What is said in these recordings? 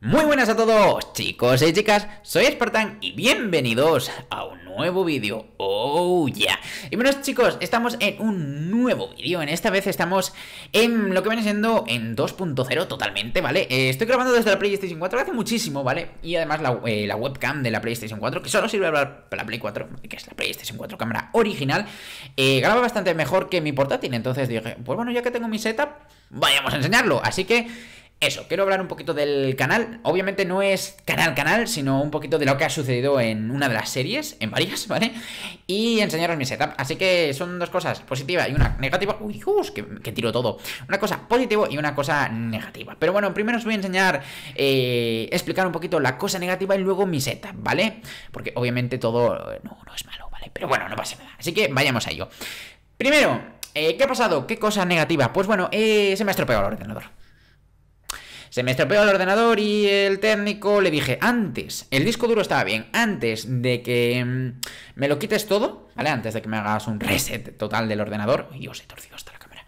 Muy buenas a todos chicos y chicas, soy Spartan y bienvenidos a un nuevo vídeo, oh ya Y bueno chicos, estamos en un nuevo vídeo, en esta vez estamos en lo que viene siendo en 2.0 totalmente, ¿vale? Eh, estoy grabando desde la PlayStation 4 hace muchísimo, ¿vale? Y además la, eh, webcam de la PlayStation 4, que solo sirve para la Play 4, que es la PlayStation 4 cámara original eh, Graba bastante mejor que mi portátil, entonces dije, pues bueno, ya que tengo mi setup, vayamos a enseñarlo Así que eso, quiero hablar un poquito del canal. Obviamente no es canal canal, sino un poquito de lo que ha sucedido en una de las series, en varias, ¿vale? Y enseñaros mi setup. Así que son dos cosas, positiva y una negativa. Uy, que, tiro todo. Una cosa positiva y una cosa negativa. Pero bueno, primero os voy a enseñar, eh, explicar un poquito la cosa negativa y luego mi setup, ¿vale? Porque obviamente todo eh, no, es malo, ¿vale? Pero bueno, no pasa nada. Así que vayamos a ello. Primero, eh, ¿qué ha pasado? ¿Qué cosa negativa? Pues bueno, se me ha estropeado el ordenador se me estropeó el ordenador y el técnico le dije, antes, el disco duro estaba bien, antes de que mm, me lo quites todo, ¿vale? Antes de que me hagas un reset total del ordenador, Dios, he torcido hasta la cámara.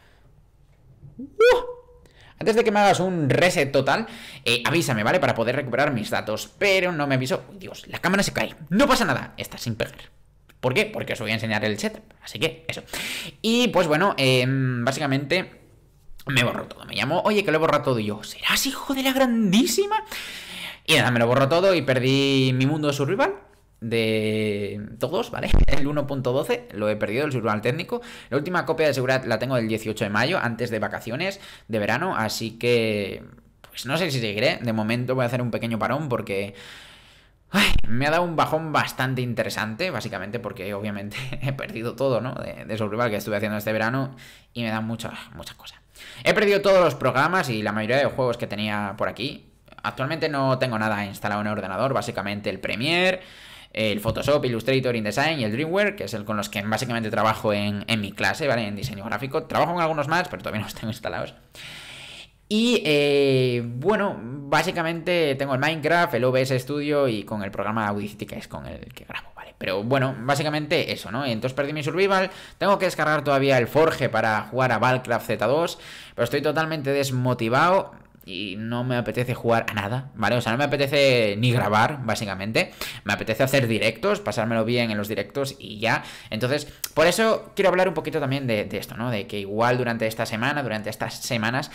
¡Uh! Antes de que me hagas un reset total, eh, avísame, ¿vale? Para poder recuperar mis datos. Pero no me avisó. Dios, la cámara se cae. No pasa nada. Está sin pegar. ¿Por qué? Porque os voy a enseñar el setup. Así que eso. Y pues bueno, em, básicamente... Me borro todo. Me llamó, oye, que lo he borrado todo. Y yo, ¿serás hijo de la grandísima? Y nada, me lo borro todo y perdí mi mundo de survival de todos, ¿vale? El 1.12 lo he perdido, el survival técnico. La última copia de seguridad la tengo del 18 de mayo, antes de vacaciones de verano, así que... Pues no sé si seguiré. De momento voy a hacer un pequeño parón porque me ha dado un bajón bastante interesante, básicamente porque obviamente he perdido todo, ¿no? De, de Survival que estuve haciendo este verano y me da muchas, muchas cosas. He perdido todos los programas y la mayoría de juegos que tenía por aquí. Actualmente no tengo nada instalado en el ordenador, básicamente el Premiere, el Photoshop, Illustrator, InDesign y el Dreamweaver, que es el con los que básicamente trabajo en, en mi clase, ¿vale? En diseño gráfico. Trabajo con algunos más, pero todavía no los tengo instalados. Y eh, bueno, básicamente tengo el Minecraft, el OBS Studio y con el programa Audacity que es con el que grabo, ¿vale? Pero bueno, básicamente eso, ¿no? Entonces perdí mi survival, tengo que descargar todavía el Forge para jugar a Valcraft Z2, pero estoy totalmente desmotivado y no me apetece jugar a nada, ¿vale? O sea, no me apetece ni grabar, básicamente. Me apetece hacer directos, pasármelo bien en los directos y ya. Entonces, por eso quiero hablar un poquito también de esto, ¿no? De que igual durante esta semana, durante estas semanas,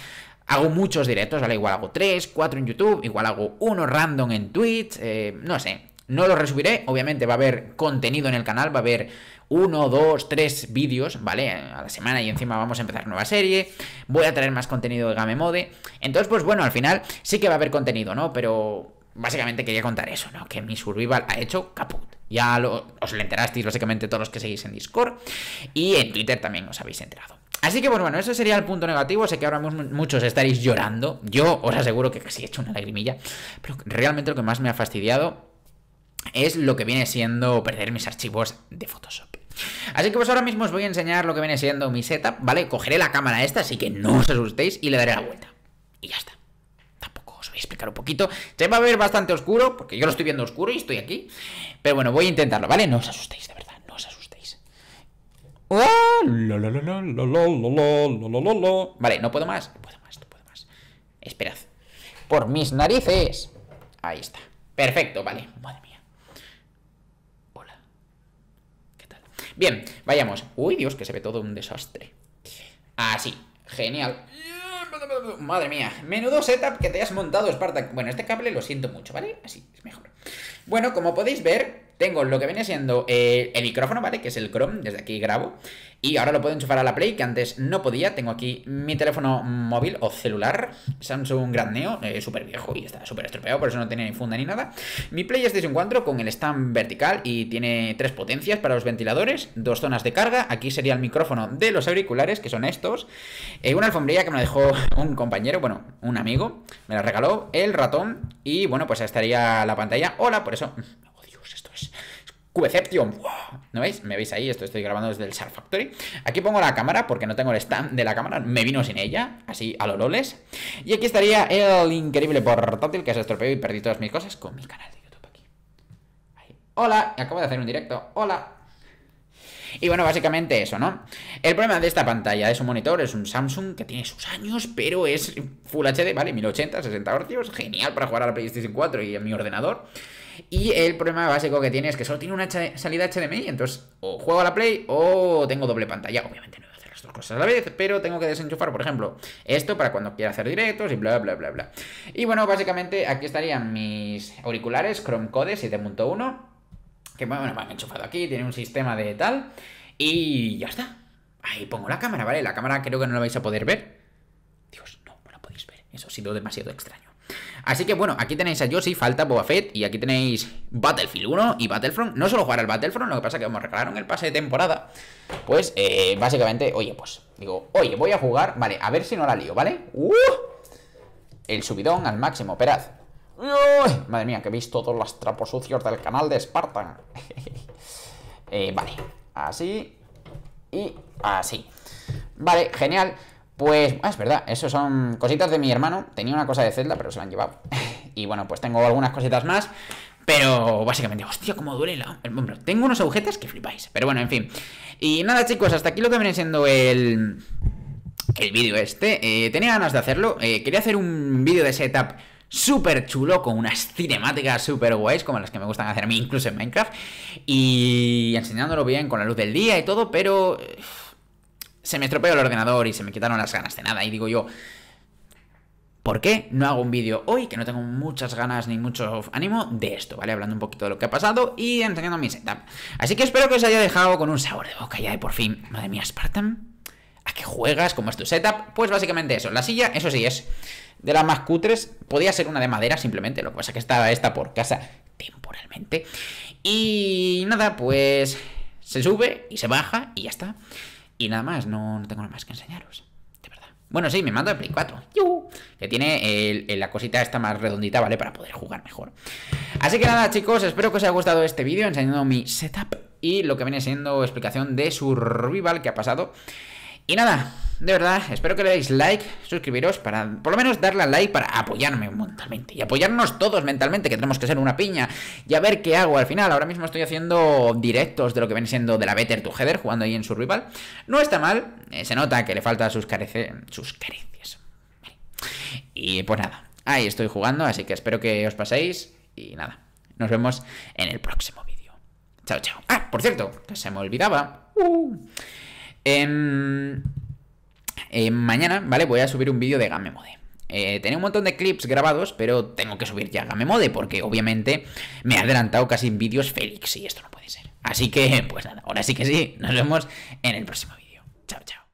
Hago muchos directos, ¿vale? Igual hago tres, cuatro en YouTube, igual hago uno random en Twitch, eh, no sé. No lo resubiré, obviamente va a haber contenido en el canal, va a haber uno, dos, tres vídeos, ¿vale? A la semana y encima vamos a empezar nueva serie, voy a traer más contenido de Game Mode. Entonces, pues bueno, al final sí que va a haber contenido, ¿no? Pero básicamente quería contar eso, ¿no? Que mi survival ha hecho caput. Ya os lo enterasteis básicamente todos los que seguís en Discord y en Twitter también os habéis enterado. Así que, pues bueno, ese sería el punto negativo. Sé que ahora muchos estaréis llorando. Yo os aseguro que casi he hecho una lagrimilla. Pero realmente lo que más me ha fastidiado es lo que viene siendo perder mis archivos de Photoshop. Así que pues ahora mismo os voy a enseñar lo que viene siendo mi setup, ¿vale? Cogeré la cámara esta, así que no os asustéis y le daré la vuelta. Y ya está. Tampoco os voy a explicar un poquito. Se va a ver bastante oscuro, porque yo lo estoy viendo oscuro y estoy aquí. Pero bueno, voy a intentarlo, ¿vale? No os asustéis, de verdad. Vale, no puedo más, no puedo más, no puedo más. Esperad. Por mis narices. Ahí está. Perfecto, vale. Madre mía. Hola. ¿Qué tal? Bien, vayamos. Uy, Dios, que se ve todo un desastre. Así. Ah, Genial. Madre mía, menudo setup que te has montado, Spartak. Bueno, este cable lo siento mucho, ¿vale? Así es mejor. Bueno, como podéis ver, tengo lo que viene siendo eh, el micrófono, ¿vale? Que es el Chrome, desde aquí grabo. Y ahora lo puedo enchufar a la Play, que antes no podía. Tengo aquí mi teléfono móvil o celular, Samsung Grand Neo, eh, súper viejo y está súper estropeado, por eso no tenía ni funda ni nada. Mi Play PlayStation 4 con el stand vertical y tiene tres potencias para los ventiladores, dos zonas de carga. Aquí sería el micrófono de los auriculares, que son estos. Eh, una alfombrilla que me dejó un compañero, bueno, un amigo, me la regaló, el ratón y bueno, pues estaría la pantalla. Hola, por eso Cubeception, ¿No veis? Me veis ahí, esto estoy grabando desde el Shark Factory. Aquí pongo la cámara porque no tengo el stand de la cámara, me vino sin ella, así a lo loles. Y aquí estaría el increíble portátil que se estropeó y perdí todas mis cosas con mi canal de YouTube aquí. Hola, acabo de hacer un directo. Hola. Y bueno, básicamente eso, ¿no? El problema de esta pantalla es un monitor, es un Samsung que tiene sus años, pero es Full HD, ¿vale? 1080, 60 Hz, genial para jugar a la PlayStation 4 y a mi ordenador. Y el problema básico que tiene es que solo tiene una salida HDMI, entonces o juego a la Play o tengo doble pantalla. Obviamente no voy a hacer las dos cosas a la vez, pero tengo que desenchufar, por ejemplo, esto para cuando quiera hacer directos y bla, bla, bla, bla. Y bueno, básicamente aquí estarían mis auriculares Chrome Code 7.1 que bueno, van enchufado aquí, tiene un sistema de tal, y ya está. Ahí pongo la cámara, ¿vale? La cámara creo que no la vais a poder ver. Dios, no, no la podéis ver. Eso ha sido demasiado extraño. Así que bueno, aquí tenéis a Yoshi, falta Boba Fett, y aquí tenéis Battlefield 1 y Battlefront. No solo jugar al Battlefront, lo que pasa es que como regalaron el pase de temporada, pues eh, básicamente, oye, pues, digo, oye, voy a jugar, vale, a ver si no la lío, ¿vale? ¡Uh! El subidón al máximo, esperad. Madre mía, que veis todos los trapos sucios del canal de Spartan. Eh, vale, así y así. Vale, genial. Pues, ah, es verdad, eso son cositas de mi hermano. Tenía una cosa de Zelda, pero se la han llevado. y bueno, pues tengo algunas cositas más. Pero básicamente, hostia, como duele la... hombre! tengo unos agujetes que flipáis. Pero bueno, en fin. Y nada, chicos, hasta aquí lo que viene siendo el... El vídeo este. Eh, tenía ganas de hacerlo. Eh, quería hacer un vídeo de setup súper chulo, con unas cinemáticas súper guays, como las que me gustan hacer a mí incluso en Minecraft, y enseñándolo bien con la luz del día y todo, pero eh, se me estropeó el ordenador y se me quitaron las ganas de nada, y digo yo... ¿Por qué no hago un vídeo hoy que no tengo muchas ganas ni mucho ánimo de esto, ¿vale? Hablando un poquito de lo que ha pasado y enseñando mi setup. Así que espero que os haya dejado con un sabor de boca ya Y por fin. Madre mía, Spartan. Que juegas? Como es tu setup? Pues básicamente eso. La silla, eso sí, es de las más cutres. Podía ser una de madera simplemente, lo que pasa es que estaba esta por casa temporalmente. Y nada, pues se sube y se baja y ya está. Y nada más, no, no tengo nada más que enseñaros. De verdad. Bueno, sí, me mando el Play 4. Que tiene la cosita esta más redondita, ¿vale? Para poder jugar mejor. Así que nada, chicos, espero que os haya gustado este vídeo enseñando mi setup y lo que viene siendo explicación de su rival que ha pasado. Y nada, de verdad, espero que le deis like, suscribiros para, por lo menos, darle a like para apoyarme mentalmente y apoyarnos todos mentalmente, que tenemos que ser una piña y a ver qué hago al final. Ahora mismo estoy haciendo directos de lo que viene siendo de la Better to Header, jugando ahí en Survival. No está mal, eh, se nota que le falta sus, carece, sus carencias Y pues nada, ahí estoy jugando, así que espero que os paséis y nada, nos vemos en el próximo vídeo. Chao, chao. Ah, por cierto, que se me olvidaba. Uh. Em, em, mañana, ¿vale? Voy a subir un vídeo de Game Mode. Eh, tenía un montón de clips grabados, pero tengo que subir ya Game Mode porque obviamente me ha adelantado casi en vídeos Félix y esto no puede ser. Así que, pues nada, ahora sí que sí, nos vemos en el próximo vídeo. Chao, chao.